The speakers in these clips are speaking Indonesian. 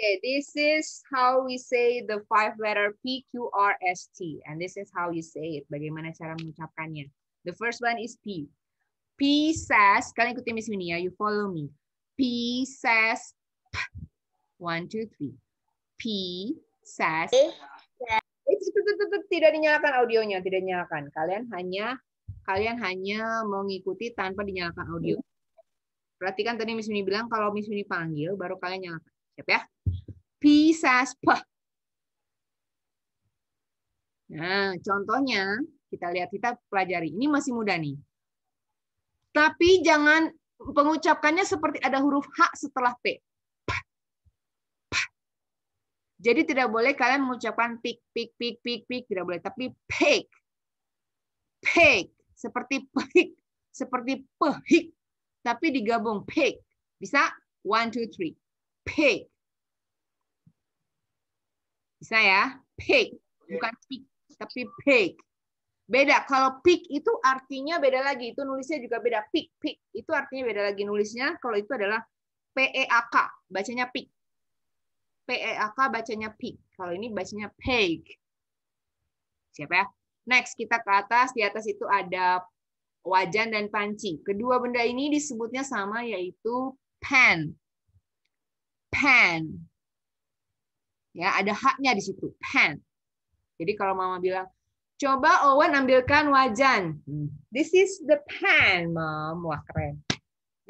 Okay, this is how we say the five letter P, Q, R, S, T. And this is how you say it. Bagaimana cara mengucapkannya. The first one is P. P says, kalian ikuti Miss Winnie ya, you follow me. P says, P. One, two, three. P says, eh, Tidak dinyalakan audionya, tidak dinyalakan. Kalian hanya kalian hanya mengikuti tanpa dinyalakan audio. Perhatikan tadi Miss Winnie bilang kalau Miss Winnie panggil baru kalian nyalakan. Siap ya? P says P. Nah, contohnya kita lihat kita pelajari. Ini masih mudah nih. Tapi jangan pengucapkannya seperti ada huruf H setelah P. Jadi tidak boleh kalian mengucapkan pik, pik, pik, pik, pik. Tidak boleh, tapi pik. Pik. Seperti pik. Seperti pik. Tapi digabung pik. Bisa? One, two, three. Pik. Bisa ya? Pig. Iya. Bukan pig, tapi pig. Beda. Kalau pig itu artinya beda lagi. Itu nulisnya juga beda. Pig, pig. Itu artinya beda lagi nulisnya. Kalau itu adalah P-E-A-K. Bacanya pig. P-E-A-K bacanya pig. Kalau ini bacanya pig. Siapa ya? Next, kita ke atas. Di atas itu ada wajan dan panci. Kedua benda ini disebutnya sama yaitu pan. Pan. Ya, ada haknya di situ, pen. Jadi kalau mama bilang, coba Owen ambilkan wajan. Hmm, this is the pen, mom. Wah, keren.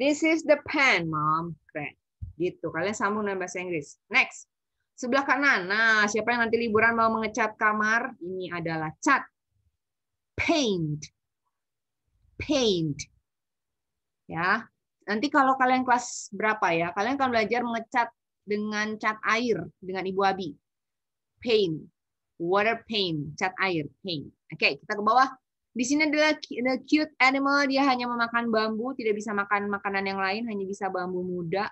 This is the pen, mom. Keren. Gitu. Kalian sambung dengan bahasa Inggris. Next. Sebelah kanan. Nah, siapa yang nanti liburan mau mengecat kamar? Ini adalah cat. Paint. Paint. Ya, Nanti kalau kalian kelas berapa ya, kalian akan belajar mengecat dengan cat air dengan Ibu Abi. Paint, water paint, cat air, paint. Oke, okay, kita ke bawah. Di sini adalah the cute animal, dia hanya memakan bambu, tidak bisa makan makanan yang lain, hanya bisa bambu muda.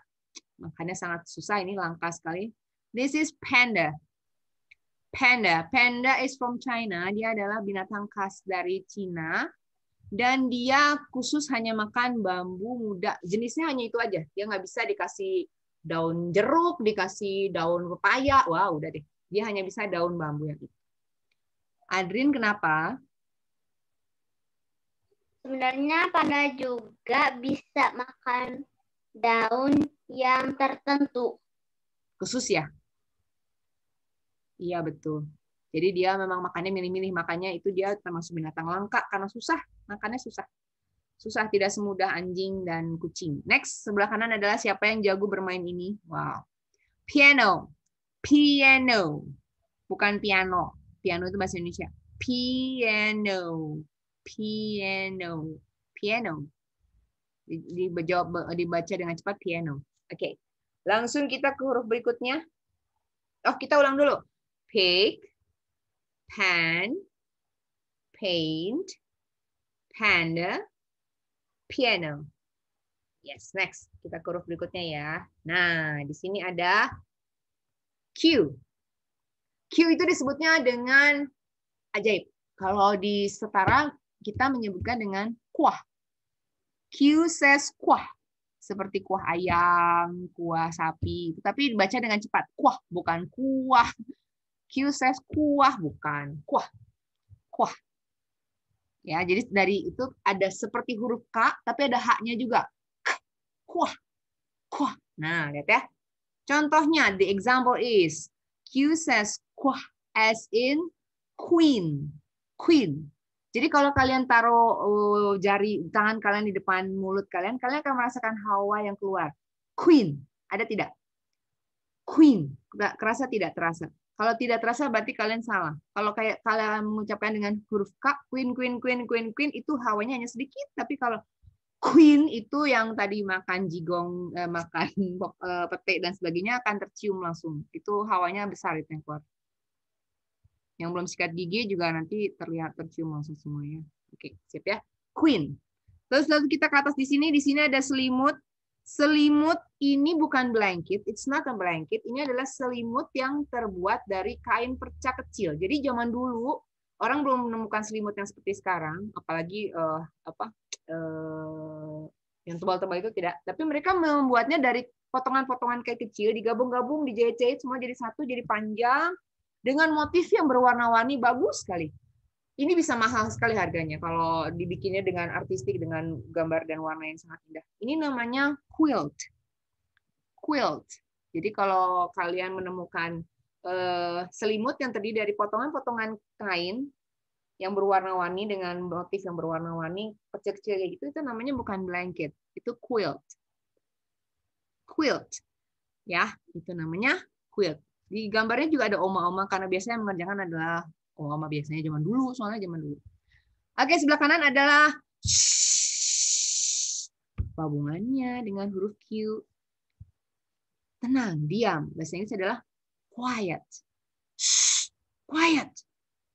Makanya sangat susah ini langka sekali. This is panda. Panda, panda is from China. Dia adalah binatang khas dari China, dan dia khusus hanya makan bambu muda. Jenisnya hanya itu aja. Dia nggak bisa dikasih daun jeruk, dikasih daun pepaya, wow udah deh. Dia hanya bisa daun bambu yang itu. Adrin kenapa? Sebenarnya panda juga bisa makan daun yang tertentu. Khusus ya? Iya betul. Jadi dia memang makannya milih-milih, makanya itu dia termasuk binatang langka karena susah, makannya susah. Susah tidak semudah anjing dan kucing. Next, sebelah kanan adalah siapa yang jago bermain ini. Wow. Piano. Piano. Bukan piano. Piano itu bahasa Indonesia. Piano. Piano. Piano. Dijawab, dibaca dengan cepat piano. Oke. Okay. Langsung kita ke huruf berikutnya. Oh, kita ulang dulu. Pig. Pan. Paint. Panda piano. Yes, next. Kita ke huruf berikutnya ya. Nah, di sini ada Q. Q itu disebutnya dengan ajaib. Kalau di setara kita menyebutkan dengan kuah. Q says kuah. Seperti kuah ayam, kuah sapi. Tapi dibaca dengan cepat. Kuah, bukan kuah. Q says kuah, bukan kuah. Kuah. Ya, jadi dari itu ada seperti huruf K tapi ada haknya juga. Kuah. Kuah. Nah, lihat ya. Contohnya the example is Q says kuah as in queen. Queen. Jadi kalau kalian taruh uh, jari tangan kalian di depan mulut kalian, kalian akan merasakan hawa yang keluar. Queen, ada tidak? Queen, kerasa tidak terasa? Kalau tidak terasa berarti kalian salah. Kalau kayak kalian mengucapkan dengan huruf K, queen, queen, queen, queen, queen, itu hawanya hanya sedikit. Tapi kalau queen itu yang tadi makan jigong, eh, makan eh, pete dan sebagainya akan tercium langsung. Itu hawanya besar itu yang keluar. Yang belum sikat gigi juga nanti terlihat tercium langsung semuanya. Oke, siap ya. Queen. Terus lalu kita ke atas di sini, di sini ada selimut, Selimut ini bukan blanket, it's not a blanket. Ini adalah selimut yang terbuat dari kain perca kecil. Jadi zaman dulu orang belum menemukan selimut yang seperti sekarang, apalagi uh, apa uh, yang tebal-tebal itu tidak. Tapi mereka membuatnya dari potongan-potongan kayak kecil, digabung-gabung, dijahit-jahit semua jadi satu, jadi panjang dengan motif yang berwarna-warni bagus sekali ini bisa mahal sekali harganya kalau dibikinnya dengan artistik dengan gambar dan warna yang sangat indah. Ini namanya quilt. Quilt. Jadi kalau kalian menemukan uh, selimut yang terdiri dari potongan-potongan kain yang berwarna-warni dengan motif yang berwarna-warni kecil-kecil kayak gitu itu namanya bukan blanket, itu quilt. Quilt. Ya, itu namanya quilt. Di gambarnya juga ada oma-oma karena biasanya yang mengerjakan adalah Oh, mah biasanya zaman dulu, soalnya zaman dulu. Oke, sebelah kanan adalah babungannya dengan huruf Q. Tenang, diam. Bahasa Inggris adalah quiet. quiet.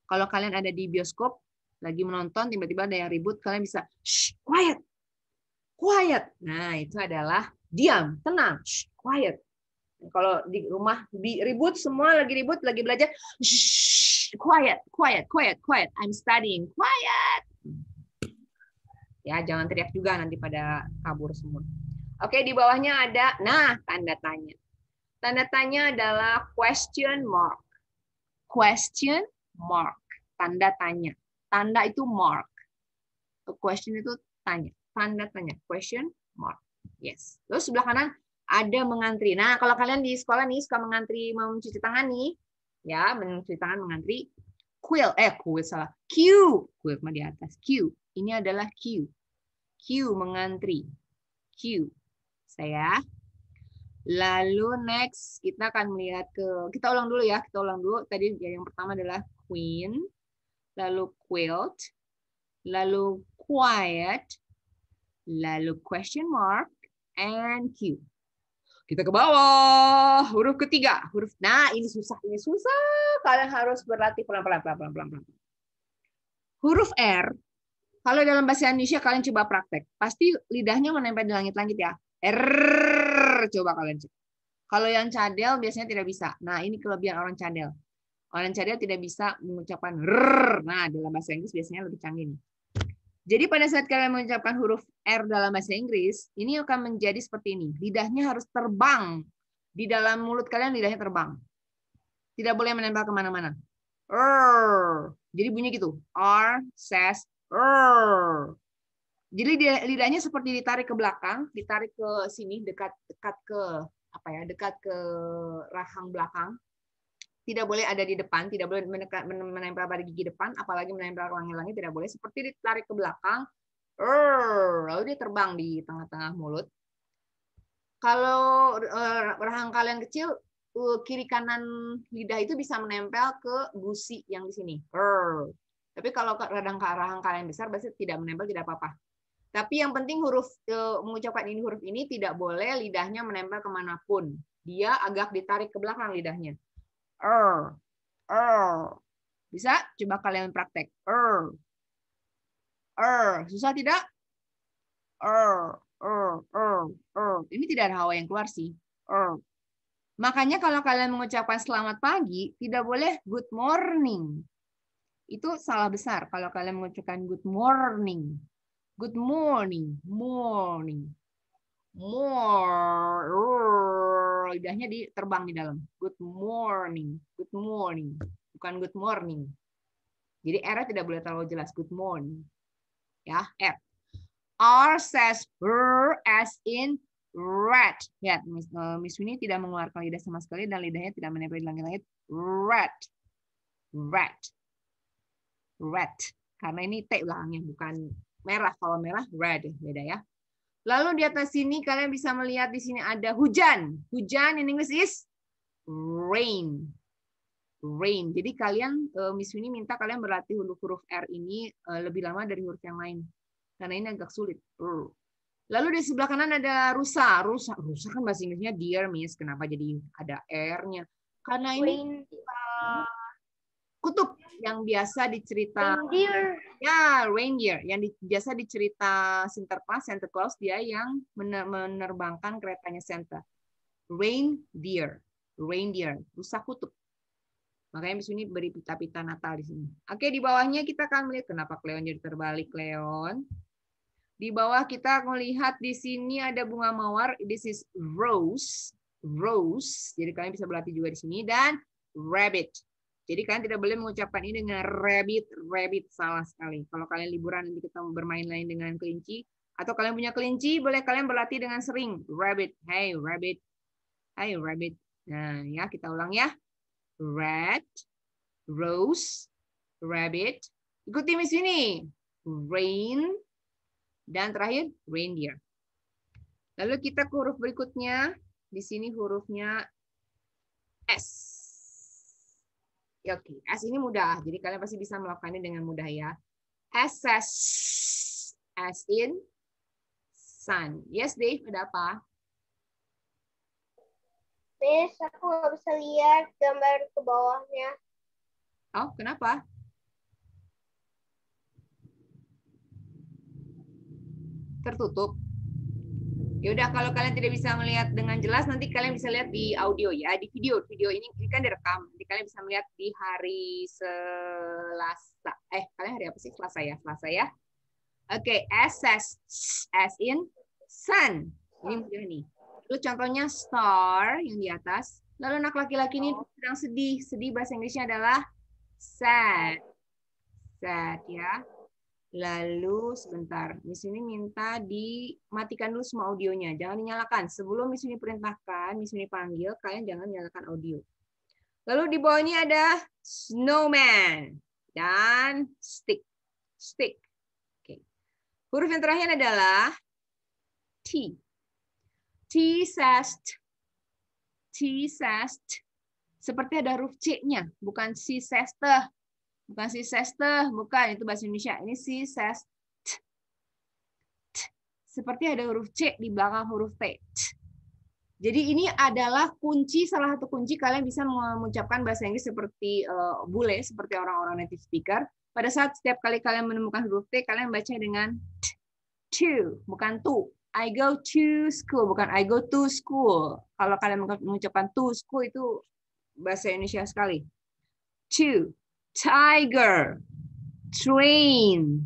Kalau kalian ada di bioskop, lagi menonton, tiba-tiba ada yang ribut, kalian bisa quiet. Quiet. Nah, itu adalah diam, tenang, quiet. Kalau di rumah ribut, semua lagi ribut, lagi belajar, quiet, quiet, quiet, quiet. I'm studying, quiet. Ya, jangan teriak juga nanti pada kabur semua. Oke, di bawahnya ada, nah, tanda tanya. Tanda tanya adalah question mark. Question mark. Tanda tanya. Tanda itu mark. Question itu tanya. Tanda tanya. Question mark. Yes. Terus sebelah kanan ada mengantri. Nah, kalau kalian di sekolah nih suka mengantri mau mencuci tangan nih, ya mencuci tangan mengantri quill eh quill salah q quill di atas queue ini adalah q q mengantri q saya lalu next kita akan melihat ke kita ulang dulu ya kita ulang dulu tadi ya, yang pertama adalah queen lalu quilt lalu quiet lalu question mark and queue kita ke bawah, huruf ketiga, huruf. Nah, ini susah, ini susah. Kalian harus berlatih pelan-pelan, pelan-pelan, pelan-pelan. Huruf R, kalau dalam bahasa Indonesia kalian coba praktek, pasti lidahnya menempel di langit-langit ya. R, coba kalian coba. Kalau yang cadel biasanya tidak bisa. Nah, ini kelebihan orang cadel. Orang cadel tidak bisa mengucapkan R. Nah, dalam bahasa Inggris biasanya lebih canggih nih. Jadi pada saat kalian mengucapkan huruf R dalam bahasa Inggris, ini akan menjadi seperti ini. Lidahnya harus terbang. Di dalam mulut kalian lidahnya terbang. Tidak boleh menempel kemana-mana. R. Jadi bunyi gitu. R says R. Jadi lidahnya seperti ditarik ke belakang, ditarik ke sini, dekat dekat ke apa ya, dekat ke rahang belakang tidak boleh ada di depan, tidak boleh menempel pada gigi depan, apalagi menempel ke langit-langit tidak boleh. Seperti ditarik ke belakang, lalu dia terbang di tengah-tengah mulut. Kalau eh, rahang kalian kecil, eh, kiri kanan lidah itu bisa menempel ke gusi yang di sini. Tapi kalau radang ke rahang kalian besar, pasti tidak menempel, tidak apa-apa. Tapi yang penting huruf eh, mengucapkan ini huruf ini tidak boleh lidahnya menempel kemanapun. Dia agak ditarik ke belakang lidahnya er, er. Bisa? Coba kalian praktek. Er, er. Susah tidak? Er, er, er, er. Ini tidak ada hawa yang keluar sih. Er. Makanya kalau kalian mengucapkan selamat pagi, tidak boleh good morning. Itu salah besar kalau kalian mengucapkan good morning. Good morning, morning, more naruh lidahnya di terbang di dalam. Good morning, good morning, bukan good morning. Jadi R tidak boleh terlalu jelas. Good morning, ya R. R says R, as in red. Lihat, ya, Miss, uh, Winnie tidak mengeluarkan lidah sama sekali dan lidahnya tidak menempel di langit-langit. Red, red, red. Karena ini T ulangnya bukan merah. Kalau merah, red. Beda ya. Lalu di atas sini kalian bisa melihat di sini ada hujan. Hujan in English is rain. Rain. Jadi kalian eh, Miss Winnie minta kalian berlatih huruf-huruf R ini eh, lebih lama dari huruf yang lain. Karena ini agak sulit. Lalu di sebelah kanan ada rusa. Rusa, rusa kan bahasa Inggrisnya dear, Miss. Kenapa jadi ada R-nya? Karena ini kutub yang biasa dicerita reindeer. ya reindeer yang di, biasa dicerita Sinterklas Santa Claus dia yang mener, menerbangkan keretanya Santa reindeer reindeer rusa kutub makanya di sini beri pita-pita Natal di sini oke di bawahnya kita akan melihat kenapa Cleon jadi terbalik Cleon di bawah kita melihat di sini ada bunga mawar this is rose rose jadi kalian bisa berlatih juga di sini dan rabbit jadi kalian tidak boleh mengucapkan ini dengan rabbit, rabbit salah sekali. Kalau kalian liburan nanti kita bermain lain dengan kelinci, atau kalian punya kelinci, boleh kalian berlatih dengan sering rabbit, hey rabbit, hey rabbit. Nah ya kita ulang ya, red, rose, rabbit. Ikuti di ini. rain, dan terakhir reindeer. Lalu kita ke huruf berikutnya, di sini hurufnya S ya oke. Okay. S ini mudah, jadi kalian pasti bisa melakukannya dengan mudah ya. Assess, as in sun. Yes, Dave, ada apa? Miss, aku nggak bisa lihat gambar ke bawahnya. Oh, kenapa? Tertutup. Ya udah kalau kalian tidak bisa melihat dengan jelas nanti kalian bisa lihat di audio ya, di video. Video ini, ini kan direkam. Nanti kalian bisa melihat di hari Selasa. Eh, kalian hari apa sih? Selasa ya, Selasa ya. Oke, okay, s s in sun. Ini mudah nih. Lalu contohnya star yang di atas. Lalu anak laki-laki ini sedang sedih. Sedih bahasa Inggrisnya adalah sad. Sad ya. Lalu sebentar, di sini minta dimatikan dulu semua audionya, jangan dinyalakan. Sebelum Miss Uni perintahkan, Miss Uni panggil, kalian jangan nyalakan audio. Lalu di bawah ini ada snowman dan stick. Stick. Oke. Huruf yang terakhir adalah T. T says T t t. Seperti ada huruf C-nya, bukan C sester Bukan si sester bukan. Itu bahasa Indonesia. Ini si sest. Seperti ada huruf C di belakang huruf T. Jadi ini adalah kunci salah satu kunci kalian bisa mengucapkan bahasa Inggris seperti uh, bule, seperti orang-orang native speaker. Pada saat setiap kali kalian menemukan huruf T, kalian baca dengan t, to, bukan to. I go to school, bukan I go to school. Kalau kalian mengucapkan to school itu bahasa Indonesia sekali. To, tiger, train,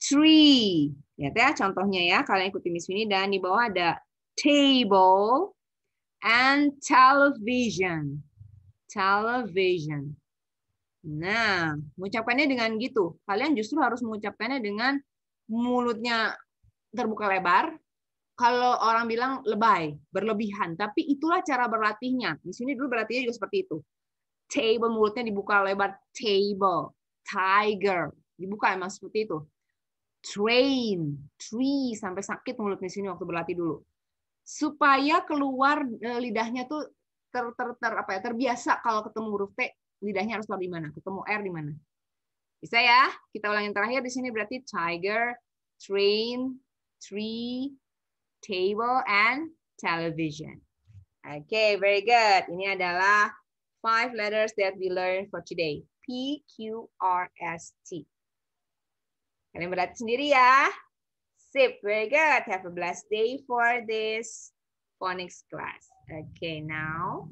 tree. Ya ya contohnya ya, kalian ikuti Miss Winnie dan di bawah ada table and television. Television. Nah, mengucapkannya dengan gitu. Kalian justru harus mengucapkannya dengan mulutnya terbuka lebar. Kalau orang bilang lebay, berlebihan. Tapi itulah cara berlatihnya. Di sini dulu berlatihnya juga seperti itu table mulutnya dibuka lebar table tiger dibuka emang seperti itu train tree sampai sakit mulutnya sini waktu berlatih dulu supaya keluar eh, lidahnya tuh ter, ter, ter apa ya terbiasa kalau ketemu huruf T lidahnya harus keluar di mana ketemu R di mana bisa ya kita ulang yang terakhir di sini berarti tiger train tree table and television oke okay, very good ini adalah five letters that we learned for today. P, Q, R, S, T. Kalian berlatih sendiri ya. Sip, very good. Have a blessed day for this phonics class. Okay, now